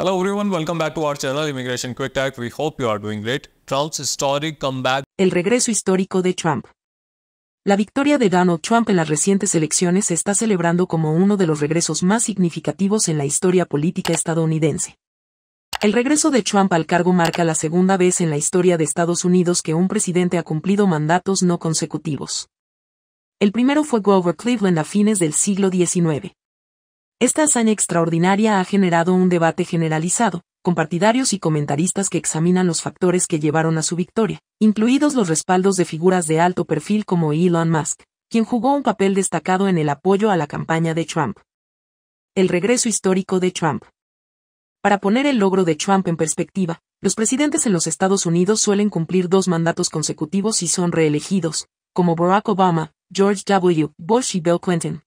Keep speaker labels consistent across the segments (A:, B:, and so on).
A: Hello everyone, welcome back to our channel Immigration Quick We hope you are doing great. historic comeback. El
B: regreso histórico de Trump. La victoria de Donald Trump en las recientes elecciones se está celebrando como uno de los regresos más significativos en la historia política estadounidense. El regreso de Trump al cargo marca la segunda vez en la historia de Estados Unidos que un presidente ha cumplido mandatos no consecutivos. El primero fue Grover Cleveland a fines del siglo XIX. Esta hazaña extraordinaria ha generado un debate generalizado, con partidarios y comentaristas que examinan los factores que llevaron a su victoria, incluidos los respaldos de figuras de alto perfil como Elon Musk, quien jugó un papel destacado en el apoyo a la campaña de Trump. El regreso histórico de Trump. Para poner el logro de Trump en perspectiva, los presidentes en los Estados Unidos suelen cumplir dos mandatos consecutivos si son reelegidos, como Barack Obama, George W. Bush y Bill Clinton.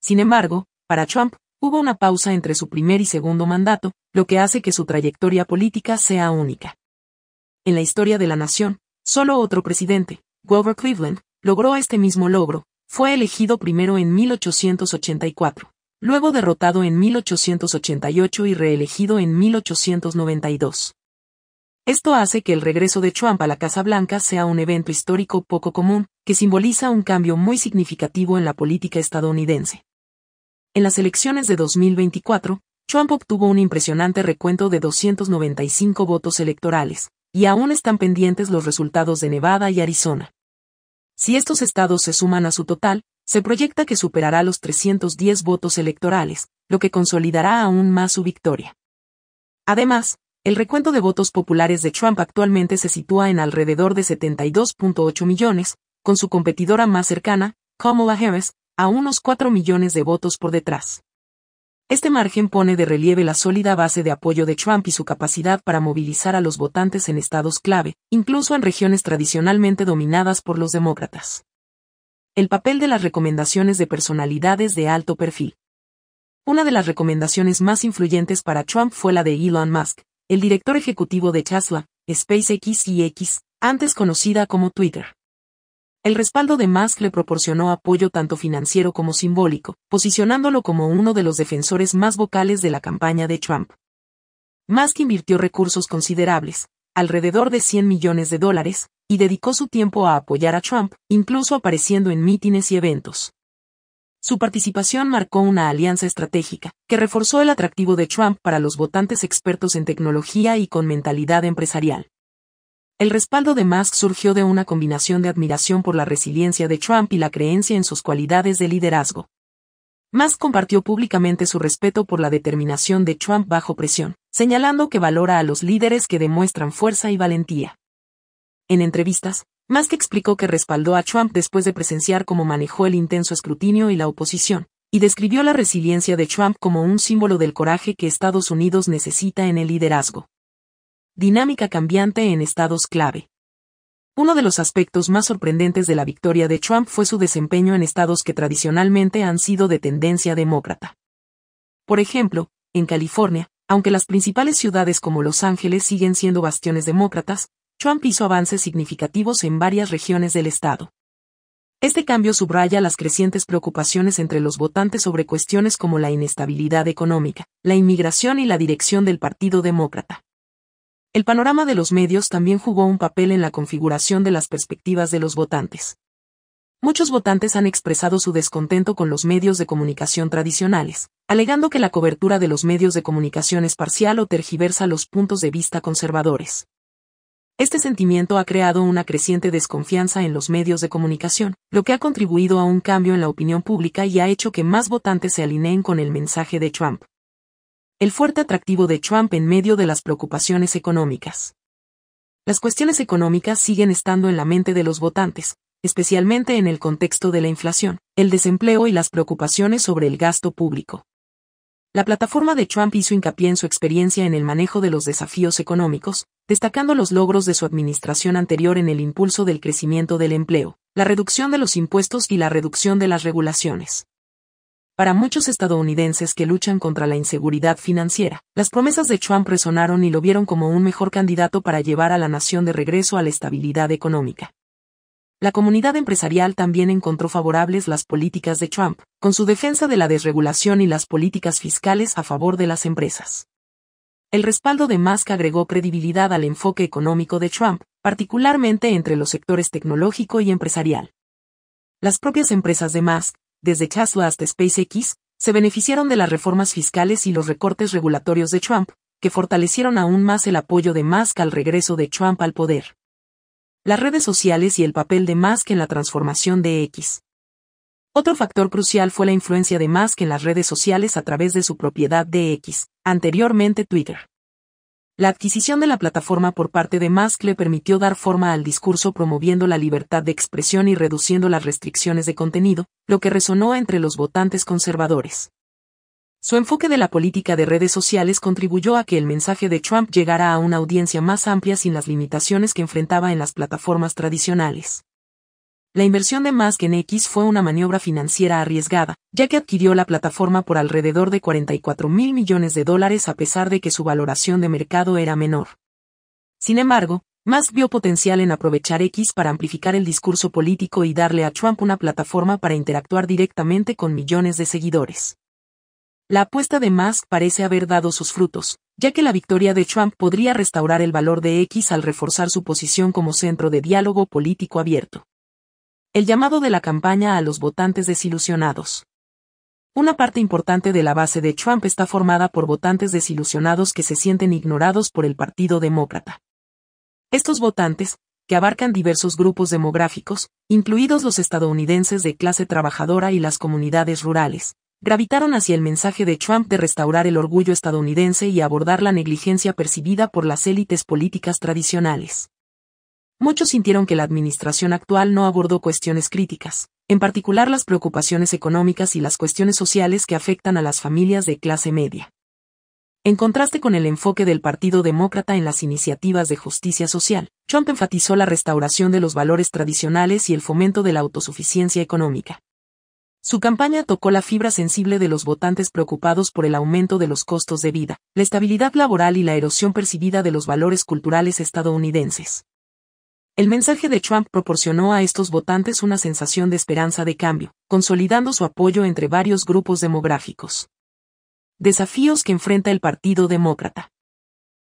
B: Sin embargo, para Trump, hubo una pausa entre su primer y segundo mandato, lo que hace que su trayectoria política sea única. En la historia de la nación, solo otro presidente, Grover Cleveland, logró este mismo logro, fue elegido primero en 1884, luego derrotado en 1888 y reelegido en 1892. Esto hace que el regreso de Trump a la Casa Blanca sea un evento histórico poco común, que simboliza un cambio muy significativo en la política estadounidense. En las elecciones de 2024, Trump obtuvo un impresionante recuento de 295 votos electorales, y aún están pendientes los resultados de Nevada y Arizona. Si estos estados se suman a su total, se proyecta que superará los 310 votos electorales, lo que consolidará aún más su victoria. Además, el recuento de votos populares de Trump actualmente se sitúa en alrededor de 72.8 millones, con su competidora más cercana, Kamala Harris, a unos 4 millones de votos por detrás. Este margen pone de relieve la sólida base de apoyo de Trump y su capacidad para movilizar a los votantes en estados clave, incluso en regiones tradicionalmente dominadas por los demócratas. El papel de las recomendaciones de personalidades de alto perfil. Una de las recomendaciones más influyentes para Trump fue la de Elon Musk, el director ejecutivo de Tesla, SpaceX y X, antes conocida como Twitter. El respaldo de Musk le proporcionó apoyo tanto financiero como simbólico, posicionándolo como uno de los defensores más vocales de la campaña de Trump. Musk invirtió recursos considerables, alrededor de 100 millones de dólares, y dedicó su tiempo a apoyar a Trump, incluso apareciendo en mítines y eventos. Su participación marcó una alianza estratégica, que reforzó el atractivo de Trump para los votantes expertos en tecnología y con mentalidad empresarial. El respaldo de Musk surgió de una combinación de admiración por la resiliencia de Trump y la creencia en sus cualidades de liderazgo. Musk compartió públicamente su respeto por la determinación de Trump bajo presión, señalando que valora a los líderes que demuestran fuerza y valentía. En entrevistas, Musk explicó que respaldó a Trump después de presenciar cómo manejó el intenso escrutinio y la oposición, y describió la resiliencia de Trump como un símbolo del coraje que Estados Unidos necesita en el liderazgo dinámica cambiante en estados clave. Uno de los aspectos más sorprendentes de la victoria de Trump fue su desempeño en estados que tradicionalmente han sido de tendencia demócrata. Por ejemplo, en California, aunque las principales ciudades como Los Ángeles siguen siendo bastiones demócratas, Trump hizo avances significativos en varias regiones del estado. Este cambio subraya las crecientes preocupaciones entre los votantes sobre cuestiones como la inestabilidad económica, la inmigración y la dirección del Partido Demócrata. El panorama de los medios también jugó un papel en la configuración de las perspectivas de los votantes. Muchos votantes han expresado su descontento con los medios de comunicación tradicionales, alegando que la cobertura de los medios de comunicación es parcial o tergiversa los puntos de vista conservadores. Este sentimiento ha creado una creciente desconfianza en los medios de comunicación, lo que ha contribuido a un cambio en la opinión pública y ha hecho que más votantes se alineen con el mensaje de Trump el fuerte atractivo de Trump en medio de las preocupaciones económicas. Las cuestiones económicas siguen estando en la mente de los votantes, especialmente en el contexto de la inflación, el desempleo y las preocupaciones sobre el gasto público. La plataforma de Trump hizo hincapié en su experiencia en el manejo de los desafíos económicos, destacando los logros de su administración anterior en el impulso del crecimiento del empleo, la reducción de los impuestos y la reducción de las regulaciones. Para muchos estadounidenses que luchan contra la inseguridad financiera, las promesas de Trump resonaron y lo vieron como un mejor candidato para llevar a la nación de regreso a la estabilidad económica. La comunidad empresarial también encontró favorables las políticas de Trump, con su defensa de la desregulación y las políticas fiscales a favor de las empresas. El respaldo de Musk agregó credibilidad al enfoque económico de Trump, particularmente entre los sectores tecnológico y empresarial. Las propias empresas de Musk, desde Tesla hasta SpaceX, se beneficiaron de las reformas fiscales y los recortes regulatorios de Trump, que fortalecieron aún más el apoyo de Musk al regreso de Trump al poder. Las redes sociales y el papel de Musk en la transformación de X. Otro factor crucial fue la influencia de Musk en las redes sociales a través de su propiedad de X, anteriormente Twitter. La adquisición de la plataforma por parte de Musk le permitió dar forma al discurso promoviendo la libertad de expresión y reduciendo las restricciones de contenido, lo que resonó entre los votantes conservadores. Su enfoque de la política de redes sociales contribuyó a que el mensaje de Trump llegara a una audiencia más amplia sin las limitaciones que enfrentaba en las plataformas tradicionales. La inversión de Musk en X fue una maniobra financiera arriesgada, ya que adquirió la plataforma por alrededor de 44 mil millones de dólares a pesar de que su valoración de mercado era menor. Sin embargo, Musk vio potencial en aprovechar X para amplificar el discurso político y darle a Trump una plataforma para interactuar directamente con millones de seguidores. La apuesta de Musk parece haber dado sus frutos, ya que la victoria de Trump podría restaurar el valor de X al reforzar su posición como centro de diálogo político abierto el llamado de la campaña a los votantes desilusionados. Una parte importante de la base de Trump está formada por votantes desilusionados que se sienten ignorados por el Partido Demócrata. Estos votantes, que abarcan diversos grupos demográficos, incluidos los estadounidenses de clase trabajadora y las comunidades rurales, gravitaron hacia el mensaje de Trump de restaurar el orgullo estadounidense y abordar la negligencia percibida por las élites políticas tradicionales. Muchos sintieron que la administración actual no abordó cuestiones críticas, en particular las preocupaciones económicas y las cuestiones sociales que afectan a las familias de clase media. En contraste con el enfoque del Partido Demócrata en las iniciativas de justicia social, Trump enfatizó la restauración de los valores tradicionales y el fomento de la autosuficiencia económica. Su campaña tocó la fibra sensible de los votantes preocupados por el aumento de los costos de vida, la estabilidad laboral y la erosión percibida de los valores culturales estadounidenses. El mensaje de Trump proporcionó a estos votantes una sensación de esperanza de cambio, consolidando su apoyo entre varios grupos demográficos. Desafíos que enfrenta el Partido Demócrata.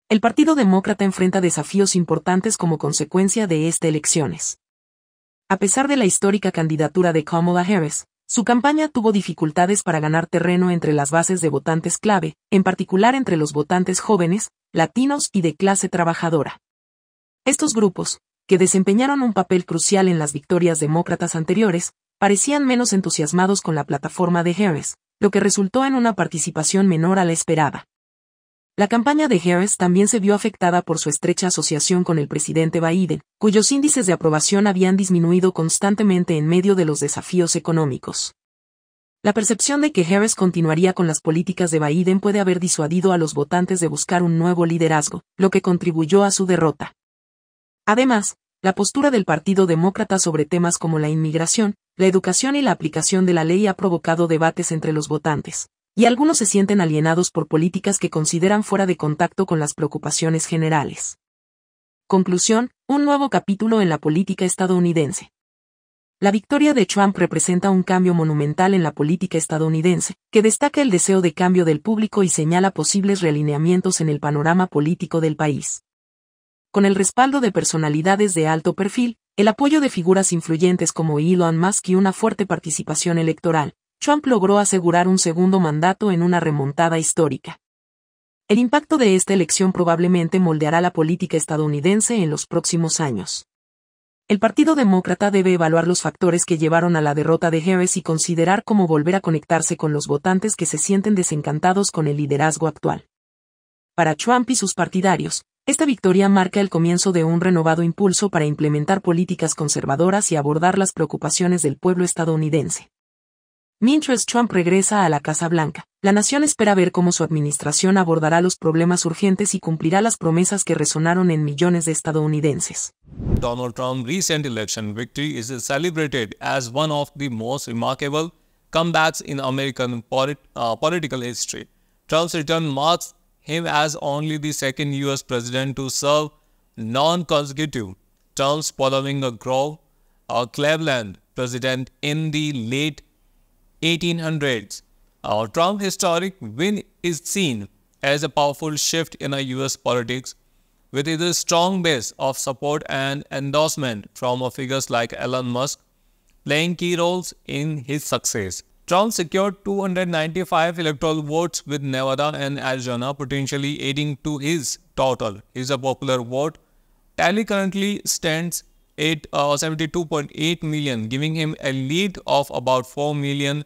B: El Partido Demócrata enfrenta desafíos importantes como consecuencia de estas elecciones. A pesar de la histórica candidatura de Kamala Harris, su campaña tuvo dificultades para ganar terreno entre las bases de votantes clave, en particular entre los votantes jóvenes, latinos y de clase trabajadora. Estos grupos, que desempeñaron un papel crucial en las victorias demócratas anteriores, parecían menos entusiasmados con la plataforma de Harris, lo que resultó en una participación menor a la esperada. La campaña de Harris también se vio afectada por su estrecha asociación con el presidente Biden, cuyos índices de aprobación habían disminuido constantemente en medio de los desafíos económicos. La percepción de que Harris continuaría con las políticas de Biden puede haber disuadido a los votantes de buscar un nuevo liderazgo, lo que contribuyó a su derrota. Además, la postura del Partido Demócrata sobre temas como la inmigración, la educación y la aplicación de la ley ha provocado debates entre los votantes, y algunos se sienten alienados por políticas que consideran fuera de contacto con las preocupaciones generales. Conclusión, un nuevo capítulo en la política estadounidense. La victoria de Trump representa un cambio monumental en la política estadounidense, que destaca el deseo de cambio del público y señala posibles realineamientos en el panorama político del país con el respaldo de personalidades de alto perfil, el apoyo de figuras influyentes como Elon Musk y una fuerte participación electoral, Trump logró asegurar un segundo mandato en una remontada histórica. El impacto de esta elección probablemente moldeará la política estadounidense en los próximos años. El Partido Demócrata debe evaluar los factores que llevaron a la derrota de Harris y considerar cómo volver a conectarse con los votantes que se sienten desencantados con el liderazgo actual. Para Trump y sus partidarios, esta victoria marca el comienzo de un renovado impulso para implementar políticas conservadoras y abordar las preocupaciones del pueblo estadounidense. Mientras Trump regresa a la Casa Blanca, la nación espera ver cómo su administración abordará los problemas urgentes y cumplirá las promesas que resonaron en millones de estadounidenses.
A: Donald Trump's recent election victory is celebrated as one of the most remarkable comebacks in American uh, political history. Trump's return marks him as only the second US president to serve non consecutive terms following a Grove or Cleveland president in the late 1800s. Our Trump historic win is seen as a powerful shift in US politics with a strong base of support and endorsement from figures like Elon Musk playing key roles in his success. Trump secured 295 electoral votes with Nevada and Arizona, potentially adding to his total. His popular vote. Tally currently stands at uh, 72.8 million, giving him a lead of about 4 million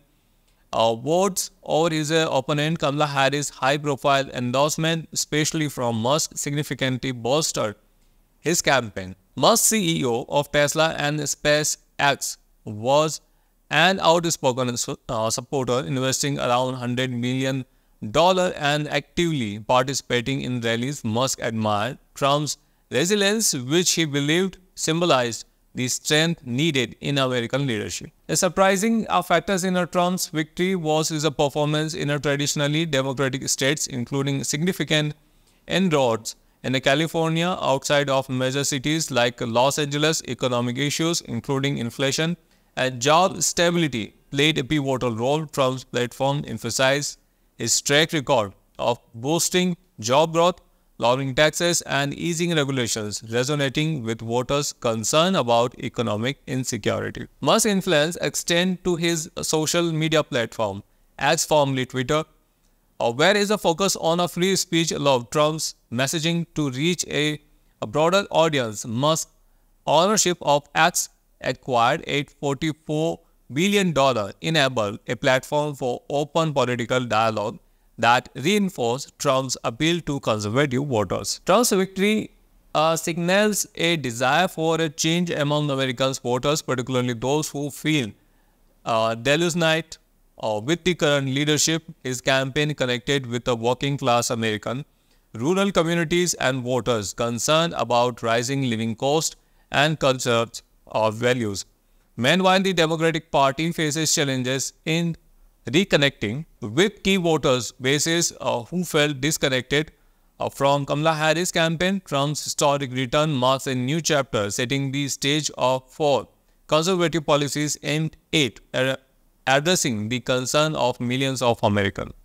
A: uh, votes over his uh, opponent Kamala Harris' high-profile endorsement, especially from Musk, significantly bolstered his campaign. Musk, CEO of Tesla and SpaceX, was and outspoken uh, supporter investing around 100 million dollar and actively participating in rallies Musk admired Trump's resilience which he believed symbolized the strength needed in American leadership. A surprising uh, factor in Trump's victory was his performance in a traditionally democratic states including significant inroads in California outside of major cities like Los Angeles, economic issues including inflation and job stability played a pivotal role. Trump's platform emphasized his track record of boosting job growth, lowering taxes, and easing regulations, resonating with voters concern about economic insecurity. Musk's influence extends to his social media platform, as formerly Twitter, where is the focus on a free speech allowed Trump's messaging to reach a, a broader audience. Musk's ownership of X acquired $844 billion billion Enable, a platform for open political dialogue that reinforced Trump's appeal to conservative voters. Trump's victory uh, signals a desire for a change among American voters, particularly those who feel uh, delusional uh, with the current leadership. His campaign connected with the working class American, rural communities and voters concerned about rising living costs and concerns of values. Meanwhile, the Democratic Party faces challenges in reconnecting with key voters bases uh, who felt disconnected uh, from Kamala Harris campaign. Trump's historic return marks a new chapter, setting the stage of for conservative policies aimed at uh, addressing the concern of millions of Americans.